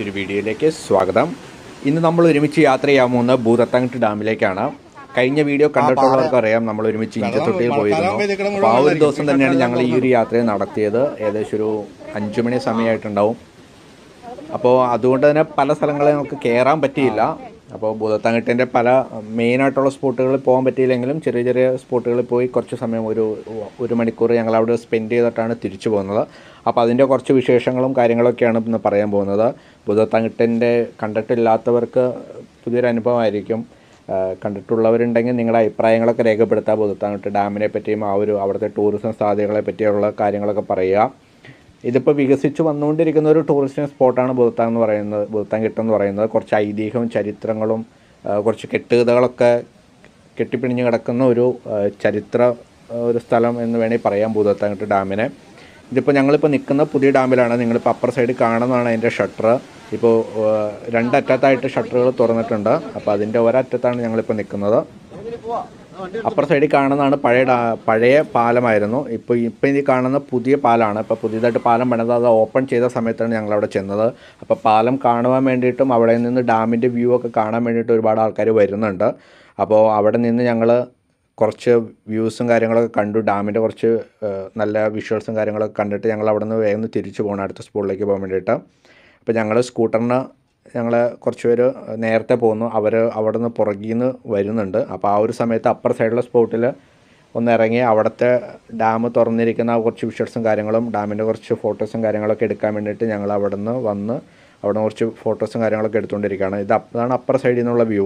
മറ്റൊരു വീഡിയോയിലേക്ക് സ്വാഗതം ഇന്ന് നമ്മൾ ഒരുമിച്ച് യാത്ര ചെയ്യാൻ പോകുന്ന ഭൂതത്തങ്ങട്ട് ഡാമിലേക്കാണ് കഴിഞ്ഞ വീഡിയോ കണ്ടിട്ടുള്ളവർക്ക് അറിയാം നമ്മൾ ഒരുമിച്ച് ഇഞ്ചത്തൊട്ടിയിൽ പോയിരുന്നു ആ ഒരു ദിവസം തന്നെയാണ് ഞങ്ങൾ ഈ ഒരു യാത്ര നടത്തിയത് ഏകദേശം ഒരു അഞ്ചു മണി സമയമായിട്ടുണ്ടാവും അപ്പോൾ അതുകൊണ്ട് തന്നെ പല സ്ഥലങ്ങളെ നമുക്ക് കയറാൻ പറ്റിയില്ല അപ്പോൾ ഭൂതത്തങ്ങട്ടിൻ്റെ പല മെയിനായിട്ടുള്ള സ്പോട്ടുകളിൽ പോകാൻ പറ്റിയില്ലെങ്കിലും ചെറിയ ചെറിയ സ്പോട്ടുകളിൽ പോയി കുറച്ച് സമയം ഒരു ഒരു മണിക്കൂർ ഞങ്ങൾ അവിടെ സ്പെൻഡ് ചെയ്തിട്ടാണ് തിരിച്ചു പോകുന്നത് അപ്പോൾ അതിൻ്റെ കുറച്ച് വിശേഷങ്ങളും കാര്യങ്ങളൊക്കെയാണ് ഇന്ന് പറയാൻ പോകുന്നത് ഭൂതത്തകിട്ടിൻ്റെ കണ്ടിട്ടില്ലാത്തവർക്ക് പുതിയൊരു അനുഭവമായിരിക്കും കണ്ടിട്ടുള്ളവരുണ്ടെങ്കിൽ നിങ്ങളുടെ അഭിപ്രായങ്ങളൊക്കെ രേഖപ്പെടുത്തുക ബുധത്തങ്ങിട്ട് ഡാമിനെ പറ്റിയും ആ ഒരു അവിടുത്തെ ടൂറിസം സാധ്യതകളെ പറ്റിയുള്ള കാര്യങ്ങളൊക്കെ പറയുക ഇതിപ്പോൾ വികസിച്ച് വന്നുകൊണ്ടിരിക്കുന്ന ഒരു ടൂറിസ്റ്റ് സ്പോട്ടാണ് ഭൂതത്താങ് എന്ന് പറയുന്നത് ഭൂതത്താങ്കിട്ടം എന്ന് പറയുന്നത് കുറച്ച് ഐതിഹ്യവും ചരിത്രങ്ങളും കുറച്ച് കെട്ടുകഥകളൊക്കെ കെട്ടിപ്പിണിഞ്ഞ് കിടക്കുന്ന ഒരു ചരിത്ര ഒരു സ്ഥലം എന്ന് വേണമെങ്കിൽ പറയാം ഭൂതത്താങ്കിട്ട് ഡാമിനെ ഇതിപ്പോൾ ഞങ്ങളിപ്പോൾ നിൽക്കുന്ന പുതിയ ഡാമിലാണ് നിങ്ങളിപ്പോൾ അപ്പർ സൈഡ് കാണുന്നതാണ് അതിൻ്റെ ഷട്ടർ ഇപ്പോൾ രണ്ടറ്റത്തായിട്ട് ഷട്ടറുകൾ തുറന്നിട്ടുണ്ട് അപ്പോൾ അതിൻ്റെ ഒരറ്റത്താണ് ഞങ്ങളിപ്പോൾ നിൽക്കുന്നത് അപ്പർ സൈഡിൽ കാണുന്നതാണ് പഴയ പഴയ പാലമായിരുന്നു ഇപ്പോൾ ഇപ്പം ഇനി കാണുന്ന പുതിയ പാലമാണ് ഇപ്പോൾ പുതിയതായിട്ട് പാലം പണിത് അത് ഓപ്പൺ ചെയ്ത സമയത്താണ് ഞങ്ങൾ അവിടെ ചെന്നത് അപ്പോൾ പാലം കാണുവാൻ വേണ്ടിയിട്ടും അവിടെ നിന്ന് ഡാമിൻ്റെ വ്യൂ ഒക്കെ കാണാൻ വേണ്ടിയിട്ട് ഒരുപാട് ആൾക്കാർ വരുന്നുണ്ട് അപ്പോൾ അവിടെ നിന്ന് ഞങ്ങൾ കുറച്ച് വ്യൂസും കാര്യങ്ങളൊക്കെ കണ്ടു ഡാമിൻ്റെ കുറച്ച് നല്ല വിഷ്വൽസും കാര്യങ്ങളൊക്കെ കണ്ടിട്ട് ഞങ്ങൾ അവിടെ നിന്ന് വേഗം തിരിച്ചു പോകണം അടുത്ത സ്പോട്ടിലേക്ക് പോകാൻ വേണ്ടിയിട്ട് അപ്പോൾ ഞങ്ങൾ സ്കൂട്ടറിന് ഞങ്ങൾ കുറച്ച് പേര് നേരത്തെ പോകുന്നു അവർ അവിടെ നിന്ന് പുറകിൽ നിന്ന് വരുന്നുണ്ട് അപ്പോൾ ആ ഒരു സമയത്ത് അപ്പർ സൈഡിലെ സ്പോട്ടിൽ ഒന്ന് ഇറങ്ങി അവിടുത്തെ ഡാം തുറന്നിരിക്കുന്ന കുറച്ച് വിഷ്വൽസും കാര്യങ്ങളും ഡാമിൻ്റെ കുറച്ച് ഫോട്ടോസും കാര്യങ്ങളൊക്കെ എടുക്കാൻ വേണ്ടിയിട്ട് ഞങ്ങൾ അവിടെ നിന്ന് വന്ന് അവിടെ കുറച്ച് ഫോട്ടോസും കാര്യങ്ങളൊക്കെ എടുത്തുകൊണ്ടിരിക്കുകയാണ് ഇത് അതാണ് അപ്പർ സൈഡിൽ നിന്നുള്ള വ്യൂ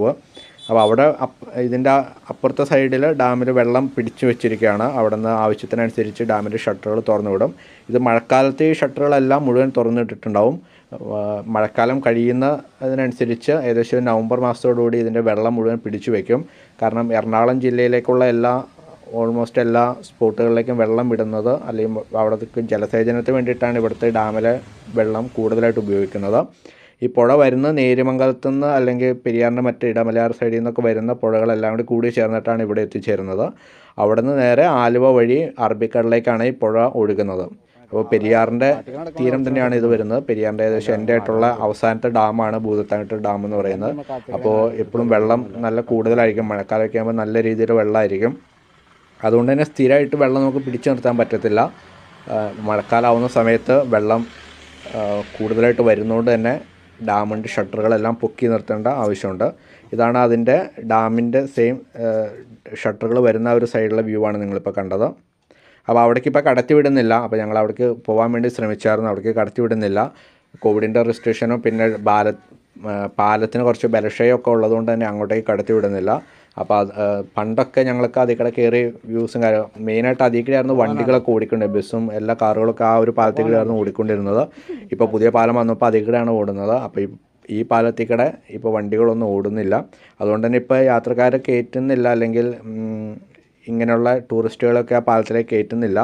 അപ്പോൾ അവിടെ ഇതിൻ്റെ അപ്പുറത്തെ സൈഡിൽ ഡാമിൽ വെള്ളം പിടിച്ചു വെച്ചിരിക്കുകയാണ് അവിടെ നിന്ന് ആവശ്യത്തിനനുസരിച്ച് ഡാമിൻ്റെ ഷട്ടറുകൾ തുറന്നു വിടും ഇത് മഴക്കാലത്ത് ഈ ഷട്ടറുകളെല്ലാം മുഴുവൻ തുറന്നിട്ടിട്ടുണ്ടാവും മഴക്കാലം കഴിയുന്ന അതിനനുസരിച്ച് ഏകദേശം നവംബർ മാസത്തോടുകൂടി ഇതിൻ്റെ വെള്ളം മുഴുവൻ പിടിച്ചു വയ്ക്കും കാരണം എറണാകുളം ജില്ലയിലേക്കുള്ള എല്ലാ ഓൾമോസ്റ്റ് എല്ലാ സ്പോട്ടുകളിലേക്കും വെള്ളം വിടുന്നത് അല്ലെങ്കിൽ അവിടത്തേക്ക് ജലസേചനത്തിന് വേണ്ടിയിട്ടാണ് ഇവിടുത്തെ ഡാമിലെ വെള്ളം കൂടുതലായിട്ട് ഉപയോഗിക്കുന്നത് ഈ പുഴ വരുന്ന നേരിമംഗലത്തു നിന്ന് അല്ലെങ്കിൽ പെരിയാറിൻ്റെ മറ്റേ ഇടമലയാർ സൈഡിൽ നിന്നൊക്കെ വരുന്ന പുഴകളെല്ലാം കൂടി കൂടി ചേർന്നിട്ടാണ് ഇവിടെ എത്തിച്ചേരുന്നത് അവിടെ നിന്ന് നേരെ ആലുവ വഴി അറബിക്കടലിലേക്കാണ് ഈ പുഴ ഒഴുകുന്നത് അപ്പോൾ പെരിയാറിൻ്റെ തീരം തന്നെയാണ് ഇത് വരുന്നത് പെരിയാറിൻ്റെ ഏകദേശം എൻ്റെ ആയിട്ടുള്ള അവസാനത്തെ ഡാമാണ് ഭൂതത്തായിട്ട് ഡാം എന്ന് പറയുന്നത് അപ്പോൾ എപ്പോഴും വെള്ളം നല്ല കൂടുതലായിരിക്കും മഴക്കാലമൊക്കെ ആകുമ്പോൾ നല്ല രീതിയിൽ വെള്ളമായിരിക്കും അതുകൊണ്ട് തന്നെ സ്ഥിരമായിട്ട് വെള്ളം നമുക്ക് പിടിച്ചു നിർത്താൻ പറ്റത്തില്ല മഴക്കാലമാവുന്ന സമയത്ത് വെള്ളം കൂടുതലായിട്ട് വരുന്നതുകൊണ്ട് തന്നെ ഡാമിൻ്റെ ഷട്ടറുകളെല്ലാം പൊക്കി നിർത്തേണ്ട ആവശ്യമുണ്ട് ഇതാണ് അതിൻ്റെ ഡാമിൻ്റെ സെയിം ഷട്ടറുകൾ വരുന്ന ഒരു സൈഡിലെ വ്യൂ ആണ് നിങ്ങളിപ്പോൾ കണ്ടത് അപ്പോൾ അവിടേക്ക് ഇപ്പോൾ കടത്തി വിടുന്നില്ല അപ്പോൾ ഞങ്ങൾ അവിടേക്ക് പോകാൻ വേണ്ടി ശ്രമിച്ചായിരുന്നു അവിടേക്ക് കടത്തി വിടുന്നില്ല കോവിഡിൻ്റെ റെസ്ട്രിക്ഷനും പിന്നെ ബാല പാലത്തിന് കുറച്ച് ബലക്ഷയമൊക്കെ ഉള്ളതുകൊണ്ട് തന്നെ അങ്ങോട്ടേക്ക് കടത്തി വിടുന്നില്ല അപ്പോൾ അത് പണ്ടൊക്കെ ഞങ്ങൾക്ക് അതിക്കടെ കയറി വ്യൂസും കാര്യം മെയിനായിട്ട് അതിൽ കൂടെയായിരുന്നു വണ്ടികളൊക്കെ ഓടിക്കുന്നത് ബസ്സും എല്ലാ കാറുകളൊക്കെ ആ ഒരു പാലത്തിൽ ആയിരുന്നു ഓടിക്കൊണ്ടിരുന്നത് ഇപ്പോൾ പുതിയ പാലം വന്നപ്പോൾ അതിക്കടെയാണ് ഓടുന്നത് അപ്പോൾ ഈ ഈ പാലത്തിൽ കൂടെ ഇപ്പോൾ വണ്ടികളൊന്നും ഓടുന്നില്ല അതുകൊണ്ട് തന്നെ ഇപ്പോൾ യാത്രക്കാരെ കയറ്റുന്നില്ല അല്ലെങ്കിൽ ഇങ്ങനെയുള്ള ടൂറിസ്റ്റുകളൊക്കെ ആ പാലത്തിലേക്ക് കയറ്റുന്നില്ല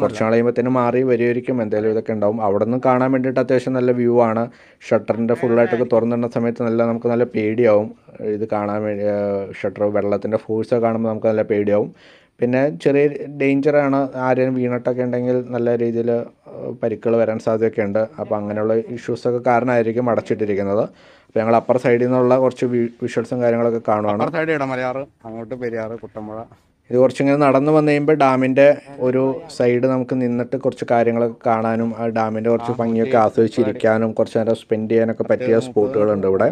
കുറച്ച് നാൾ കഴിയുമ്പോഴത്തേനും മാറി വരുമായിരിക്കും എന്തായാലും ഇതൊക്കെ ഉണ്ടാവും അവിടെ നിന്ന് കാണാൻ വേണ്ടിയിട്ട് അത്യാവശ്യം നല്ല വ്യൂ ആണ് ഷട്ടറിൻ്റെ ഫുള്ളായിട്ടൊക്കെ തുറന്നിടുന്ന സമയത്ത് നല്ല നമുക്ക് നല്ല പേടിയാവും ഇത് കാണാൻ വേണ്ടി ഷട്ടർ വെള്ളത്തിൻ്റെ ഫോഴ്സൊക്കെ കാണുമ്പോൾ നമുക്ക് നല്ല പേടിയാവും പിന്നെ ചെറിയ ഡേഞ്ചറാണ് ആരെങ്കിലും വീണിട്ടൊക്കെ ഉണ്ടെങ്കിൽ നല്ല രീതിയിൽ പരിക്കുകൾ വരാൻ സാധ്യതയൊക്കെ ഉണ്ട് അപ്പോൾ അങ്ങനെയുള്ള ഇഷ്യൂസൊക്കെ കാരണമായിരിക്കും അടച്ചിട്ടിരിക്കുന്നത് അപ്പോൾ ഞങ്ങൾ അപ്പർ സൈഡിൽ നിന്നുള്ള കുറച്ച് വിഷ്വൽസും കാര്യങ്ങളൊക്കെ കാണുവാണ് അപ്പർ സൈഡ് ഇടമലയാറ് അങ്ങോട്ട് പെരിയാറ് കുട്ടമ്പുഴ ഇത് കുറച്ചിങ്ങനെ നടന്നു വന്നു കഴിയുമ്പോൾ ഡാമിൻ്റെ ഒരു സൈഡ് നമുക്ക് നിന്നിട്ട് കുറച്ച് കാര്യങ്ങളൊക്കെ കാണാനും ആ ഡാമിൻ്റെ കുറച്ച് ഭംഗിയൊക്കെ ആസ്വദിച്ചിരിക്കാനും കുറച്ച് നേരം സ്പെൻഡ് ചെയ്യാനൊക്കെ പറ്റിയ സ്പോട്ടുകളുണ്ട് ഇവിടെ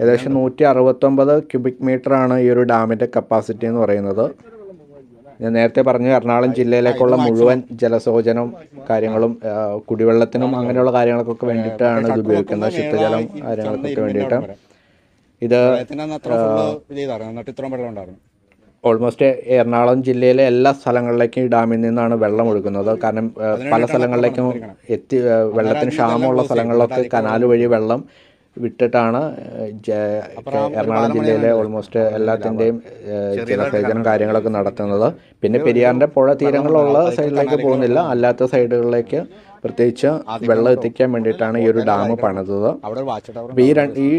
ഏകദേശം നൂറ്റി അറുപത്തൊമ്പത് ക്യൂബിക് ആണ് ഈ ഒരു ഡാമിൻ്റെ കപ്പാസിറ്റി എന്ന് പറയുന്നത് ഞാൻ നേരത്തെ പറഞ്ഞു എറണാകുളം ജില്ലയിലേക്കുള്ള മുഴുവൻ ജലസേചനം കാര്യങ്ങളും കുടിവെള്ളത്തിനും അങ്ങനെയുള്ള കാര്യങ്ങൾക്കൊക്കെ വേണ്ടിയിട്ടാണ് ഇത് ഉപയോഗിക്കുന്നത് ശുദ്ധജലം കാര്യങ്ങൾക്കൊക്കെ വേണ്ടിയിട്ട് ഇത് ഓൾമോസ്റ്റ് എറണാകുളം ജില്ലയിലെ എല്ലാ സ്ഥലങ്ങളിലേക്കും ഈ ഡാമിൽ നിന്നാണ് വെള്ളം ഒഴുകുന്നത് കാരണം പല സ്ഥലങ്ങളിലേക്കും എത്തി വെള്ളത്തിന് ക്ഷാമമുള്ള സ്ഥലങ്ങളിലൊക്കെ കനാൽ വഴി വെള്ളം വിട്ടിട്ടാണ് എറണാകുളം ജില്ലയിലെ ഓൾമോസ്റ്റ് എല്ലാത്തിൻ്റെയും ജലസേചനം കാര്യങ്ങളൊക്കെ നടത്തുന്നത് പിന്നെ പെരിയാറിൻ്റെ പുഴ തീരങ്ങളുള്ള സൈഡിലേക്ക് പോകുന്നില്ല അല്ലാത്ത സൈഡുകളിലേക്ക് പ്രത്യേകിച്ച് വെള്ളം എത്തിക്കാൻ വേണ്ടിയിട്ടാണ് ഈ ഒരു ഡാം പണിതത് ഈ ഈ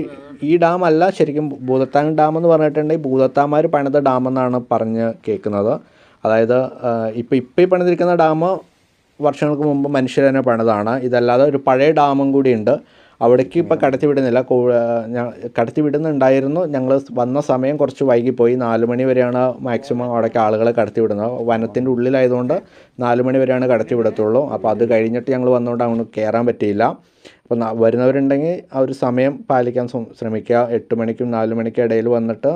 ഈ ഡാം അല്ല ശരിക്കും ഭൂതത്താങ് ഡാം എന്ന് പറഞ്ഞിട്ടുണ്ടെങ്കിൽ ഭൂതത്താമാർ പണിത ഡാം എന്നാണ് പറഞ്ഞ് കേൾക്കുന്നത് അതായത് ഇപ്പോൾ ഇപ്പോൾ ഈ പണിതിരിക്കുന്ന ഡാം വർഷങ്ങൾക്ക് മുമ്പ് മനുഷ്യർ തന്നെ പണിതാണ് ഇതല്ലാതെ ഒരു പഴയ ഡാമും കൂടിയുണ്ട് അവിടേക്ക് വിടുന്നില്ല കടത്തിവിടുന്നില്ല കടത്തിവിടുന്നുണ്ടായിരുന്നു ഞങ്ങൾ വന്ന സമയം കുറച്ച് വൈകിപ്പോയി നാല് മണി വരെയാണ് മാക്സിമം അവിടേക്ക് ആളുകളെ കടത്തിവിടുന്നത് വനത്തിൻ്റെ ഉള്ളിലായതുകൊണ്ട് നാല് മണി വരെയാണ് വിടത്തുള്ളൂ അപ്പോൾ അത് കഴിഞ്ഞിട്ട് ഞങ്ങൾ വന്നുകൊണ്ട് അങ്ങോട്ട് കയറാൻ പറ്റിയില്ല അപ്പോൾ വരുന്നവരുണ്ടെങ്കിൽ ആ ഒരു സമയം പാലിക്കാൻ ശ്രമിക്കുക എട്ട് മണിക്കും നാല് മണിക്കും ഇടയിൽ വന്നിട്ട്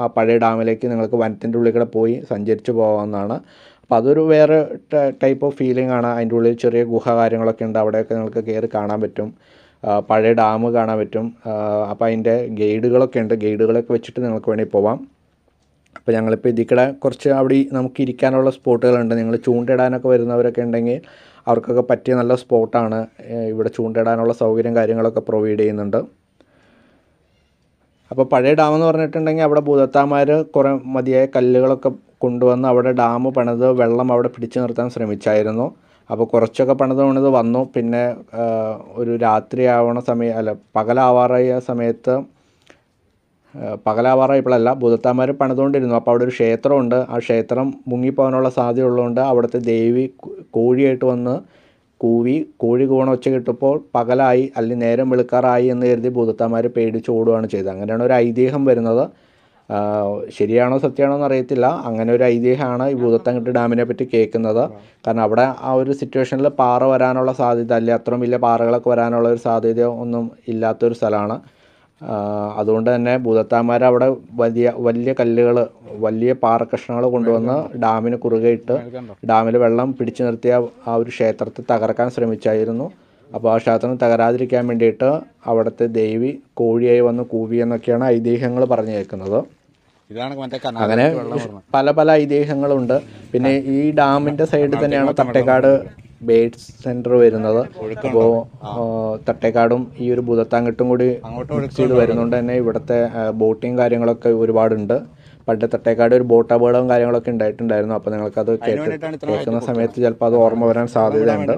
ആ പഴയ ഡാമിലേക്ക് നിങ്ങൾക്ക് വനത്തിൻ്റെ ഉള്ളിൽ കൂടെ പോയി സഞ്ചരിച്ച് പോകാവുന്നതാണ് അപ്പോൾ അതൊരു വേറെ ടൈപ്പ് ഓഫ് ഫീലിംഗ് ആണ് അതിൻ്റെ ഉള്ളിൽ ചെറിയ ഗുഹ കാര്യങ്ങളൊക്കെ ഉണ്ട് അവിടെയൊക്കെ നിങ്ങൾക്ക് കയറി കാണാൻ പറ്റും പഴയ ഡാം കാണാൻ പറ്റും അപ്പോൾ അതിൻ്റെ ഗൈഡുകളൊക്കെ ഉണ്ട് ഗൈഡുകളൊക്കെ വെച്ചിട്ട് നിങ്ങൾക്ക് വേണമെങ്കിൽ പോവാം അപ്പോൾ ഞങ്ങളിപ്പോൾ ഇതിക്കടെ കുറച്ച് അവിടെ നമുക്ക് ഇരിക്കാനുള്ള സ്പോട്ടുകളുണ്ട് നിങ്ങൾ ചൂണ്ടയിടാനൊക്കെ വരുന്നവരൊക്കെ ഉണ്ടെങ്കിൽ അവർക്കൊക്കെ പറ്റിയ നല്ല സ്പോട്ടാണ് ഇവിടെ ചൂണ്ടയിടാനുള്ള സൗകര്യം കാര്യങ്ങളൊക്കെ പ്രൊവൈഡ് ചെയ്യുന്നുണ്ട് അപ്പോൾ പഴയ ഡാം എന്ന് പറഞ്ഞിട്ടുണ്ടെങ്കിൽ അവിടെ ഭൂതത്താമാർ കുറേ മതിയായ കല്ലുകളൊക്കെ കൊണ്ടുവന്ന് അവിടെ ഡാം പണിത് വെള്ളം അവിടെ പിടിച്ചു നിർത്താൻ ശ്രമിച്ചായിരുന്നു അപ്പോൾ കുറച്ചൊക്കെ പണിത് പണിത് വന്നു പിന്നെ ഒരു രാത്രി ആവണ സമയം അല്ല പകലാവാറായ സമയത്ത് പകലാവാറായപ്പോഴല്ല ഭൂതത്താന്മാർ പണിതുകൊണ്ടിരുന്നു അപ്പോൾ അവിടെ ഒരു ക്ഷേത്രമുണ്ട് ആ ക്ഷേത്രം മുങ്ങിപ്പോകാനുള്ള സാധ്യത ഉള്ളതുകൊണ്ട് അവിടുത്തെ ദേവി കോഴിയായിട്ട് വന്ന് കൂവി കോഴി കൂണ ഒച്ച കിട്ടുമ്പോൾ പകലായി അല്ലെങ്കിൽ നേരം വെളുക്കാറായി എന്ന് കരുതി ഭൂതത്താന്മാർ പേടിച്ച് ഓടുകയാണ് ചെയ്തത് അങ്ങനെയാണ് ഒരു ഐതിഹ്യം വരുന്നത് ശരിയാണോ സത്യമാണോ എന്ന് അറിയത്തില്ല അങ്ങനെ ഒരു ഐതിഹ്യമാണ് ഈ ഭൂതത്തങ്കട്ട് ഡാമിനെ പറ്റി കേൾക്കുന്നത് കാരണം അവിടെ ആ ഒരു സിറ്റുവേഷനിൽ പാറ വരാനുള്ള സാധ്യത അല്ലെ അത്രയും വലിയ പാറകളൊക്കെ വരാനുള്ള ഒരു സാധ്യത ഒന്നും ഇല്ലാത്തൊരു സ്ഥലമാണ് അതുകൊണ്ട് തന്നെ ഭൂതത്താന്മാർ അവിടെ വലിയ വലിയ കല്ലുകൾ വലിയ പാറക്കഷ്ണങ്ങൾ കൊണ്ടുവന്ന് ഡാമിന് കുറുകെ ഇട്ട് ഡാമിൽ വെള്ളം പിടിച്ചു നിർത്തിയ ആ ഒരു ക്ഷേത്രത്തെ തകർക്കാൻ ശ്രമിച്ചായിരുന്നു അപ്പോൾ ആ ക്ഷേത്രം തകരാതിരിക്കാൻ വേണ്ടിയിട്ട് അവിടുത്തെ ദേവി കോഴിയായി വന്ന് കൂവി എന്നൊക്കെയാണ് ഐതിഹ്യങ്ങൾ പറഞ്ഞു കേൾക്കുന്നത് അങ്ങനെ പല പല ഐതിഹ്യങ്ങളുണ്ട് പിന്നെ ഈ ഡാമിന്റെ സൈഡിൽ തന്നെയാണ് തട്ടേക്കാട് ബേഡ്സ് സെന്റർ വരുന്നത് അപ്പോൾ തട്ടേക്കാടും ഈ ഒരു ഭൂതത്താങ്കെട്ടും കൂടി ചെയ്ത് വരുന്നുണ്ട് തന്നെ ഇവിടുത്തെ ബോട്ടിങ് കാര്യങ്ങളൊക്കെ ഒരുപാടുണ്ട് പണ്ട് തട്ടേക്കാട് ഒരു ബോട്ട് അപകടവും കാര്യങ്ങളൊക്കെ ഉണ്ടായിട്ടുണ്ടായിരുന്നു നിങ്ങൾക്ക് നിങ്ങൾക്കത് കേൾക്കുന്ന സമയത്ത് ചിലപ്പോൾ അത് ഓർമ്മ വരാൻ സാധ്യതയുണ്ട്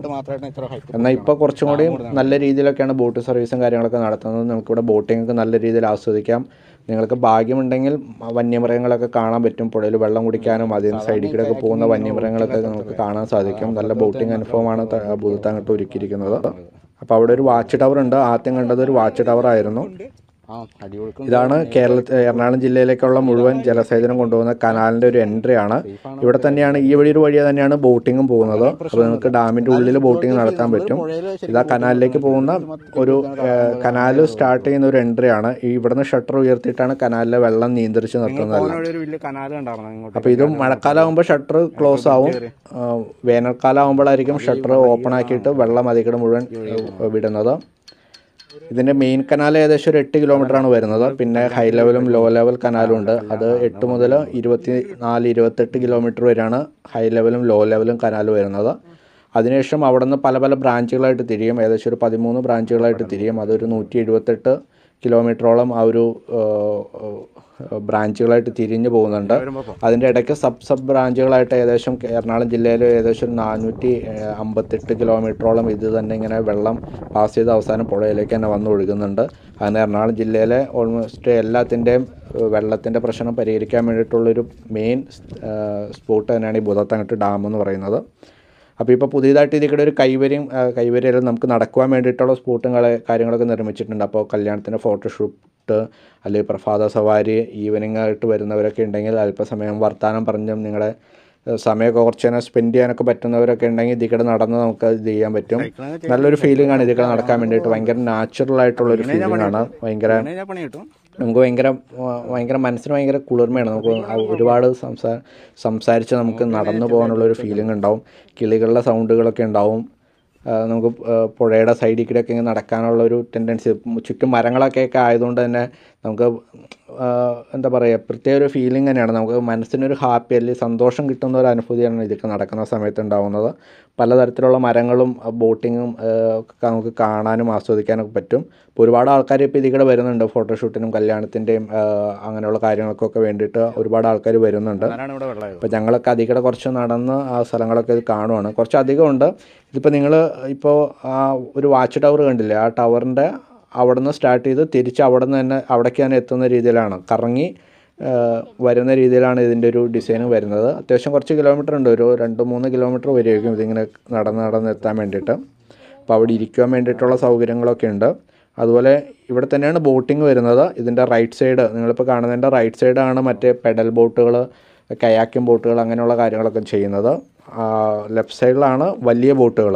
എന്നാൽ ഇപ്പൊ കുറച്ചും കൂടി നല്ല രീതിയിലൊക്കെയാണ് ബോട്ട് സർവീസും കാര്യങ്ങളൊക്കെ നടത്തുന്നത് ബോട്ടിംഗ് ഒക്കെ നല്ല രീതിയിൽ ആസ്വദിക്കാം നിങ്ങൾക്ക് ഭാഗ്യമുണ്ടെങ്കിൽ വന്യമൃഗങ്ങളൊക്കെ കാണാൻ പറ്റും പുഴയിൽ വെള്ളം കുടിക്കാനും അതിന് സൈഡിൽ കൂടെയൊക്കെ പോകുന്ന വന്യമൃഗങ്ങളൊക്കെ നിങ്ങൾക്ക് കാണാൻ സാധിക്കും നല്ല ബോട്ടിംഗ് അനുഭവമാണ് ഭൂതത്താങ്ങട്ട് ഒരുക്കിയിരിക്കുന്നത് അപ്പോൾ അവിടെ ഒരു വാച്ച് ടവർ ഉണ്ട് ആദ്യം കണ്ടത് ഒരു വാച്ച് ടവർ ആയിരുന്നു ഇതാണ് കേരളത്തിൽ എറണാകുളം ജില്ലയിലേക്കുള്ള മുഴുവൻ ജലസേചനം കൊണ്ടുപോകുന്ന കനാലിന്റെ ഒരു എൻട്രി ആണ് ഇവിടെ തന്നെയാണ് ഈ വഴി ഒരു വഴിയെ തന്നെയാണ് ബോട്ടിങ്ങും പോകുന്നത് അപ്പോൾ നിങ്ങൾക്ക് ഡാമിന്റെ ഉള്ളിൽ ബോട്ടിംഗ് നടത്താൻ പറ്റും ഇതാ കനാലിലേക്ക് പോകുന്ന ഒരു കനാല് സ്റ്റാർട്ട് ചെയ്യുന്ന ഒരു എൻട്രി ആണ് ഈ ഇവിടുന്ന് ഷട്ടർ ഉയർത്തിയിട്ടാണ് കനാലിലെ വെള്ളം നിയന്ത്രിച്ച് നിർത്തുന്നത് അപ്പോൾ ഇത് മഴക്കാലമാകുമ്പോൾ ഷട്ടർ ക്ലോസ് ആവും വേനൽക്കാലം ഷട്ടർ ഓപ്പൺ ആക്കിയിട്ട് വെള്ളം അധികം മുഴുവൻ വിടുന്നത് ഇതിൻ്റെ മെയിൻ കനാൽ ഏകദേശം ഒരു എട്ട് ആണ് വരുന്നത് പിന്നെ ഹൈ ലെവലും ലോ ലെവൽ കനാലും ഉണ്ട് അത് എട്ട് മുതൽ ഇരുപത്തി നാല് ഇരുപത്തെട്ട് കിലോമീറ്റർ വരെയാണ് ഹൈ ലെവലും ലോ ലെവലും കനാൽ വരുന്നത് അതിനുശേഷം അവിടെ നിന്ന് പല പല ബ്രാഞ്ചുകളായിട്ട് തിരിയും ഏകദേശം ഒരു പതിമൂന്ന് ബ്രാഞ്ചുകളായിട്ട് തിരിയും അതൊരു നൂറ്റി എഴുപത്തെട്ട് കിലോമീറ്ററോളം ആ ഒരു ബ്രാഞ്ചുകളായിട്ട് തിരിഞ്ഞു പോകുന്നുണ്ട് അതിൻ്റെ ഇടയ്ക്ക് സബ് സബ് ബ്രാഞ്ചുകളായിട്ട് ഏകദേശം എറണാകുളം ജില്ലയിൽ ഏകദേശം നാനൂറ്റി അമ്പത്തെട്ട് കിലോമീറ്ററോളം ഇത് തന്നെ ഇങ്ങനെ വെള്ളം പാസ് ചെയ്ത് അവസാനം പുഴയിലേക്ക് തന്നെ വന്ന് ഒഴുകുന്നുണ്ട് അങ്ങനെ എറണാകുളം ജില്ലയിലെ ഓൾമോസ്റ്റ് എല്ലാത്തിൻ്റെയും വെള്ളത്തിൻ്റെ പ്രശ്നം പരിഹരിക്കാൻ വേണ്ടിയിട്ടുള്ളൊരു മെയിൻ സ്പോട്ട് തന്നെയാണ് ഈ ഭൂതത്തങ്ങട്ട് ഡാം എന്ന് പറയുന്നത് അപ്പോൾ ഇപ്പോൾ പുതിയതായിട്ട് ഇതിൽ ഒരു കൈവരയും കൈവരയെല്ലാം നമുക്ക് നടക്കുവാൻ വേണ്ടിയിട്ടുള്ള സ്പോട്ടും കാര്യങ്ങളൊക്കെ നിർമ്മിച്ചിട്ടുണ്ട് അപ്പോൾ കല്യാണത്തിൻ്റെ ഫോട്ടോഷൂട്ട് അല്ലെങ്കിൽ പ്രഭാത സവാരി ഈവനിങ് ആയിട്ട് വരുന്നവരൊക്കെ ഉണ്ടെങ്കിൽ അല്പസമയം വർത്തമാനം പറഞ്ഞും നിങ്ങളെ സമയമൊക്കെ കുറച്ച് തന്നെ സ്പെൻഡ് ചെയ്യാനൊക്കെ പറ്റുന്നവരൊക്കെ ഉണ്ടെങ്കിൽ ഇതിക്കടെ നടന്ന് നമുക്ക് ഇത് ചെയ്യാൻ പറ്റും നല്ലൊരു ഫീലിംഗ് ആണ് ഇതിക്കടെ നടക്കാൻ വേണ്ടിയിട്ട് ഭയങ്കര നാച്ചുറൽ ആയിട്ടുള്ള ഒരു ഫീലിംഗ് ആണ് ഭയങ്കര നമുക്ക് ഭയങ്കര ഭയങ്കര മനസ്സിന് ഭയങ്കര കുളിർമയാണ് നമുക്ക് ഒരുപാട് സംസാ സംസാരിച്ച് നമുക്ക് നടന്നു പോകാനുള്ള ഒരു ഫീലിംഗ് ഉണ്ടാവും കിളികളുടെ സൗണ്ടുകളൊക്കെ ഉണ്ടാവും നമുക്ക് പുഴയുടെ സൈഡിൽ കൂടെയൊക്കെ ഇങ്ങനെ നടക്കാനുള്ള ഒരു ടെൻഡൻസി ചുറ്റും മരങ്ങളൊക്കെ ആയതുകൊണ്ട് തന്നെ നമുക്ക് എന്താ പറയുക പ്രത്യേക ഒരു ഫീലിംഗ് തന്നെയാണ് നമുക്ക് മനസ്സിനൊരു ഹാപ്പി അല്ലെങ്കിൽ സന്തോഷം കിട്ടുന്ന ഒരു അനുഭൂതിയാണ് ഇതൊക്കെ നടക്കുന്ന സമയത്ത് ഉണ്ടാകുന്നത് പലതരത്തിലുള്ള മരങ്ങളും ബോട്ടിങ്ങും ഒക്കെ നമുക്ക് കാണാനും ആസ്വദിക്കാനൊക്കെ പറ്റും ഇപ്പോൾ ഒരുപാട് ആൾക്കാർ ഇപ്പോൾ ഇതികൂടെ വരുന്നുണ്ട് ഫോട്ടോഷൂട്ടിനും കല്യാണത്തിൻ്റെയും അങ്ങനെയുള്ള കാര്യങ്ങൾക്കൊക്കെ വേണ്ടിയിട്ട് ഒരുപാട് ആൾക്കാർ വരുന്നുണ്ട് അപ്പോൾ ഞങ്ങളൊക്കെ അധികം കുറച്ച് നടന്ന് ആ സ്ഥലങ്ങളൊക്കെ ഇത് കാണുവാണ് കുറച്ച് അധികമുണ്ട് ഇതിപ്പോൾ നിങ്ങൾ ഇപ്പോൾ ആ ഒരു വാച്ച് ടവർ കണ്ടില്ലേ ആ ടവറിൻ്റെ അവിടെ നിന്ന് സ്റ്റാർട്ട് ചെയ്ത് തിരിച്ച് അവിടെ നിന്ന് തന്നെ അവിടേക്ക് തന്നെ എത്തുന്ന രീതിയിലാണ് കറങ്ങി വരുന്ന രീതിയിലാണ് ഇതിൻ്റെ ഒരു ഡിസൈൻ വരുന്നത് അത്യാവശ്യം കുറച്ച് കിലോമീറ്റർ ഉണ്ട് ഒരു രണ്ട് മൂന്ന് കിലോമീറ്റർ വരെയായിരിക്കും ഇതിങ്ങനെ നടന്ന് നടന്ന് എത്താൻ വേണ്ടിയിട്ട് അപ്പോൾ അവിടെ ഇരിക്കുവാൻ വേണ്ടിയിട്ടുള്ള സൗകര്യങ്ങളൊക്കെ ഉണ്ട് അതുപോലെ ഇവിടെ തന്നെയാണ് ബോട്ടിംഗ് വരുന്നത് ഇതിൻ്റെ റൈറ്റ് സൈഡ് നിങ്ങളിപ്പോൾ കാണുന്നതിൻ്റെ റൈറ്റ് സൈഡാണ് മറ്റേ പെഡൽ ബോട്ടുകൾ കയാക്കിംഗ് ബോട്ടുകൾ അങ്ങനെയുള്ള കാര്യങ്ങളൊക്കെ ചെയ്യുന്നത് ലെഫ്റ്റ് സൈഡിലാണ് വലിയ ബോട്ടുകൾ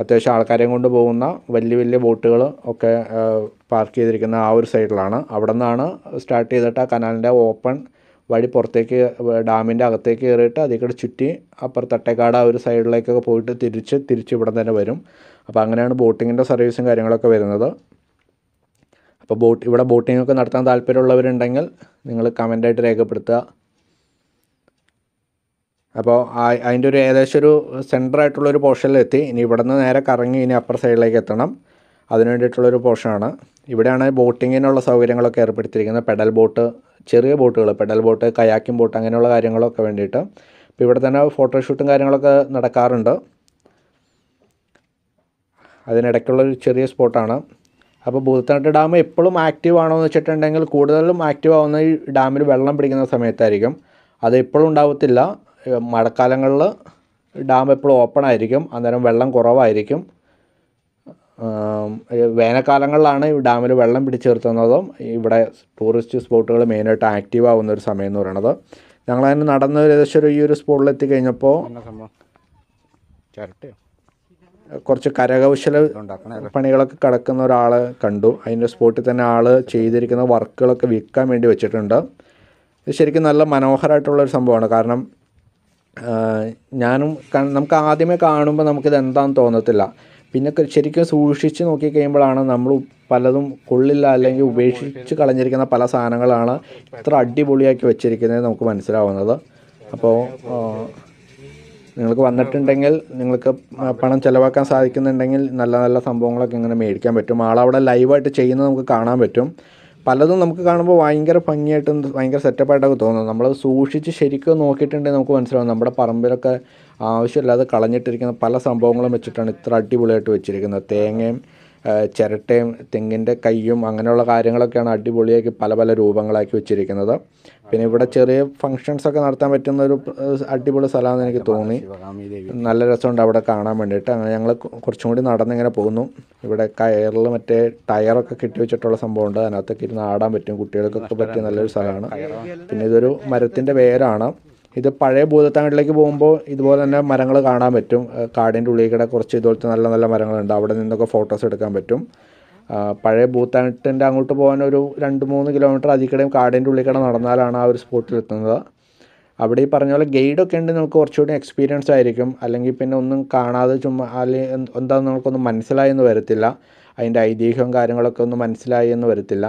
അത്യാവശ്യം ആൾക്കാരെയും കൊണ്ട് പോകുന്ന വലിയ വലിയ ബോട്ടുകൾ ഒക്കെ പാർക്ക് ചെയ്തിരിക്കുന്ന ആ ഒരു സൈഡിലാണ് അവിടെ നിന്നാണ് സ്റ്റാർട്ട് ചെയ്തിട്ട് ആ കനാലിൻ്റെ ഓപ്പൺ വഴി പുറത്തേക്ക് ഡാമിൻ്റെ അകത്തേക്ക് കയറിയിട്ട് അതിൽ ചുറ്റി തട്ടേക്കാട് ആ ഒരു സൈഡിലേക്കൊക്കെ പോയിട്ട് തിരിച്ച് തിരിച്ച് ഇവിടെ തന്നെ വരും അപ്പോൾ അങ്ങനെയാണ് ബോട്ടിങ്ങിൻ്റെ സർവീസും കാര്യങ്ങളൊക്കെ വരുന്നത് അപ്പോൾ ബോട്ട് ഇവിടെ ബോട്ടിങ്ങൊക്കെ നടത്താൻ താല്പര്യമുള്ളവരുണ്ടെങ്കിൽ നിങ്ങൾ കമൻ്റായിട്ട് രേഖപ്പെടുത്തുക അപ്പോൾ അതിൻ്റെ ഒരു ഏകദേശം ഒരു സെൻറ്ററായിട്ടുള്ളൊരു പോർഷനിലെത്തി ഇനി ഇവിടെ നിന്ന് നേരെ കറങ്ങി ഇനി അപ്പർ സൈഡിലേക്ക് എത്തണം അതിന് വേണ്ടിയിട്ടുള്ളൊരു പോർഷനാണ് ഇവിടെയാണ് ബോട്ടിങ്ങിനുള്ള സൗകര്യങ്ങളൊക്കെ ഏർപ്പെടുത്തിയിരിക്കുന്നത് പെഡൽ ബോട്ട് ചെറിയ ബോട്ടുകൾ പെഡൽ ബോട്ട് കയാക്കിംഗ് ബോട്ട് അങ്ങനെയുള്ള കാര്യങ്ങളൊക്കെ വേണ്ടിയിട്ട് അപ്പോൾ ഇവിടെ തന്നെ ഫോട്ടോഷൂട്ടും കാര്യങ്ങളൊക്കെ നടക്കാറുണ്ട് അതിനിടയ്ക്കുള്ളൊരു ചെറിയ സ്പോട്ടാണ് അപ്പോൾ ഭൂതത്തനാട്ട് ഡാം എപ്പോഴും ആക്റ്റീവ് ആണോ എന്ന് വെച്ചിട്ടുണ്ടെങ്കിൽ കൂടുതലും ആക്റ്റീവ് ആവുന്ന ഈ ഡാമിൽ വെള്ളം പിടിക്കുന്ന സമയത്തായിരിക്കും അത് എപ്പോഴും ഉണ്ടാവത്തില്ല മഴക്കാലങ്ങളിൽ ഡാം എപ്പോഴും ഓപ്പൺ ആയിരിക്കും അന്നേരം വെള്ളം കുറവായിരിക്കും വേനൽക്കാലങ്ങളിലാണ് ഈ ഡാമിൽ വെള്ളം പിടിച്ചു നിർത്തുന്നതും ഇവിടെ ടൂറിസ്റ്റ് സ്പോട്ടുകൾ മെയിനായിട്ട് ആക്റ്റീവ് ആവുന്ന ഒരു സമയം എന്ന് പറയണത് ഞങ്ങൾ അതിന് നടന്ന ഏകദേശം ഈ ഒരു സ്പോട്ടിൽ എത്തിക്കഴിഞ്ഞപ്പോൾ കുറച്ച് കരകൗശല പണികളൊക്കെ കിടക്കുന്ന ഒരാളെ കണ്ടു അതിൻ്റെ സ്പോട്ടിൽ തന്നെ ആൾ ചെയ്തിരിക്കുന്ന വർക്കുകളൊക്കെ വിൽക്കാൻ വേണ്ടി വെച്ചിട്ടുണ്ട് ഇത് ശരിക്കും നല്ല മനോഹരമായിട്ടുള്ളൊരു സംഭവമാണ് കാരണം ഞാനും നമുക്ക് ആദ്യമേ കാണുമ്പോൾ നമുക്കിത് എന്താണെന്ന് തോന്നത്തില്ല പിന്നെ ശരിക്കും സൂക്ഷിച്ച് നോക്കി കഴിയുമ്പോഴാണ് നമ്മൾ പലതും കൊള്ളില്ല അല്ലെങ്കിൽ ഉപേക്ഷിച്ച് കളഞ്ഞിരിക്കുന്ന പല സാധനങ്ങളാണ് ഇത്ര അടിപൊളിയാക്കി വെച്ചിരിക്കുന്നത് നമുക്ക് മനസ്സിലാവുന്നത് അപ്പോൾ നിങ്ങൾക്ക് വന്നിട്ടുണ്ടെങ്കിൽ നിങ്ങൾക്ക് പണം ചിലവാക്കാൻ സാധിക്കുന്നുണ്ടെങ്കിൽ നല്ല നല്ല സംഭവങ്ങളൊക്കെ ഇങ്ങനെ മേടിക്കാൻ പറ്റും ആളവിടെ ലൈവായിട്ട് ചെയ്യുന്നത് നമുക്ക് കാണാൻ പറ്റും പലതും നമുക്ക് കാണുമ്പോൾ ഭയങ്കര ഭംഗിയായിട്ടും ഭയങ്കര സെറ്റപ്പായിട്ടൊക്കെ തോന്നും നമ്മളത് സൂക്ഷിച്ച് ശരിക്കും നോക്കിയിട്ടുണ്ടെങ്കിൽ നമുക്ക് മനസ്സിലാവും നമ്മുടെ പറമ്പിലൊക്കെ ആവശ്യമില്ലാതെ കളഞ്ഞിട്ടിരിക്കുന്ന പല സംഭവങ്ങളും വെച്ചിട്ടാണ് ഇത്ര അടിപൊളിയായിട്ട് വെച്ചിരിക്കുന്നത് തേങ്ങയും ചിരട്ടയും തെങ്ങിൻ്റെ കൈയും അങ്ങനെയുള്ള കാര്യങ്ങളൊക്കെയാണ് അടിപൊളിയാക്കി പല പല രൂപങ്ങളാക്കി വെച്ചിരിക്കുന്നത് പിന്നെ ഇവിടെ ചെറിയ ഒക്കെ നടത്താൻ പറ്റുന്ന ഒരു അടിപൊളി സ്ഥലമാണെന്ന് എനിക്ക് തോന്നി നല്ല രസമുണ്ട് അവിടെ കാണാൻ വേണ്ടിയിട്ട് അങ്ങനെ ഞങ്ങൾ കുറച്ചും കൂടി നടന്നിങ്ങനെ പോകുന്നു ഇവിടെ കയറിൽ മറ്റേ ടയറൊക്കെ കെട്ടി വെച്ചിട്ടുള്ള സംഭവമുണ്ട് അതിനകത്തൊക്കെ ഇരുന്ന് ആടാൻ പറ്റും കുട്ടികൾക്കൊക്കെ പറ്റിയ നല്ലൊരു സ്ഥലമാണ് പിന്നെ ഇതൊരു മരത്തിൻ്റെ വേരാണ് ഇത് പഴയ ഭൂതത്താങ്കണ്ടിലേക്ക് പോകുമ്പോൾ ഇതുപോലെ തന്നെ മരങ്ങൾ കാണാൻ പറ്റും കാടിൻ്റെ ഉള്ളിൽ കൂടെ കുറച്ച് ഇതുപോലത്തെ നല്ല നല്ല മരങ്ങളുണ്ട് അവിടെ നിന്നൊക്കെ ഫോട്ടോസ് എടുക്കാൻ പറ്റും പഴയ ഭൂത്താട്ടിൻ്റെ അങ്ങോട്ട് പോകാൻ ഒരു രണ്ട് മൂന്ന് കിലോമീറ്റർ അധികം കാടിൻ്റെ ഉള്ളിൽ കൂടെ നടന്നാലാണ് ആ ഒരു എത്തുന്നത് അവിടെ ഈ പറഞ്ഞ പോലെ ഗൈഡൊക്കെ ഉണ്ട് നമുക്ക് കുറച്ചുകൂടി എക്സ്പീരിയൻസ് ആയിരിക്കും അല്ലെങ്കിൽ പിന്നെ ഒന്നും കാണാതെ ചുമ്മാ അല്ലെങ്കിൽ എന്താണെന്ന് നമുക്കൊന്നും മനസ്സിലായി എന്ന് വരത്തില്ല അതിൻ്റെ ഐതിഹ്യവും കാര്യങ്ങളൊക്കെ ഒന്നും മനസ്സിലായി എന്ന് വരത്തില്ല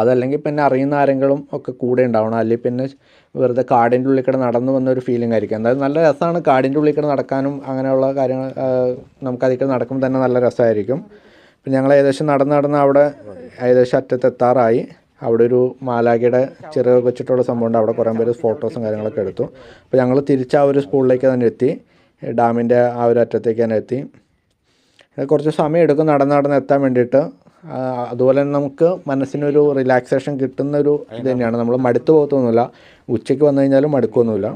അതല്ലെങ്കിൽ പിന്നെ അറിയുന്ന ആരെങ്കിലും ഒക്കെ കൂടെ ഉണ്ടാവണം അല്ലെങ്കിൽ പിന്നെ വെറുതെ കാടിൻ്റെ ഉള്ളിൽ കൂടെ നടന്നു വന്നൊരു ഫീലിംഗ് ആയിരിക്കും എന്തായാലും നല്ല രസമാണ് കാടിൻ്റെ ഉള്ളിൽ കൂടെ നടക്കാനും അങ്ങനെയുള്ള കാര്യങ്ങൾ നമുക്ക് അതിൽ നടക്കുമ്പോൾ തന്നെ നല്ല രസമായിരിക്കും പിന്നെ ഞങ്ങൾ ഏകദേശം നടന്ന് നടന്ന് അവിടെ ഏകദേശം എത്താറായി അവിടെ ഒരു മാലാഖിയുടെ ചെറിയ വെച്ചിട്ടുള്ള ഉണ്ട് അവിടെ കുറേ പേര് ഫോട്ടോസും കാര്യങ്ങളൊക്കെ എടുത്തു അപ്പോൾ ഞങ്ങൾ തിരിച്ച് ആ ഒരു സ്കൂളിലേക്ക് തന്നെ എത്തി ഡാമിൻ്റെ ആ ഒരു അറ്റത്തേക്ക് തന്നെ എത്തി കുറച്ച് സമയം എടുക്കും നടന്ന് നടന്ന് എത്താൻ വേണ്ടിയിട്ട് അതുപോലെ തന്നെ നമുക്ക് മനസ്സിനൊരു റിലാക്സേഷൻ കിട്ടുന്ന ഒരു ഇത് തന്നെയാണ് നമ്മൾ മടുത്തു പോകത്തൊന്നുമില്ല ഉച്ചയ്ക്ക് വന്നു കഴിഞ്ഞാലും മടുക്കൊന്നുമില്ല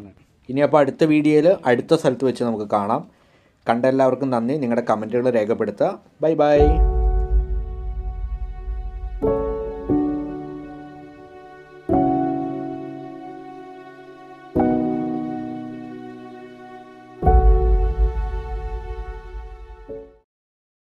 ഇനി അപ്പോൾ അടുത്ത വീഡിയോയിൽ അടുത്ത സ്ഥലത്ത് വെച്ച് നമുക്ക് കാണാം കണ്ട എല്ലാവർക്കും നന്ദി നിങ്ങളുടെ കമൻറ്റുകൾ രേഖപ്പെടുത്തുക ബൈ ബൈ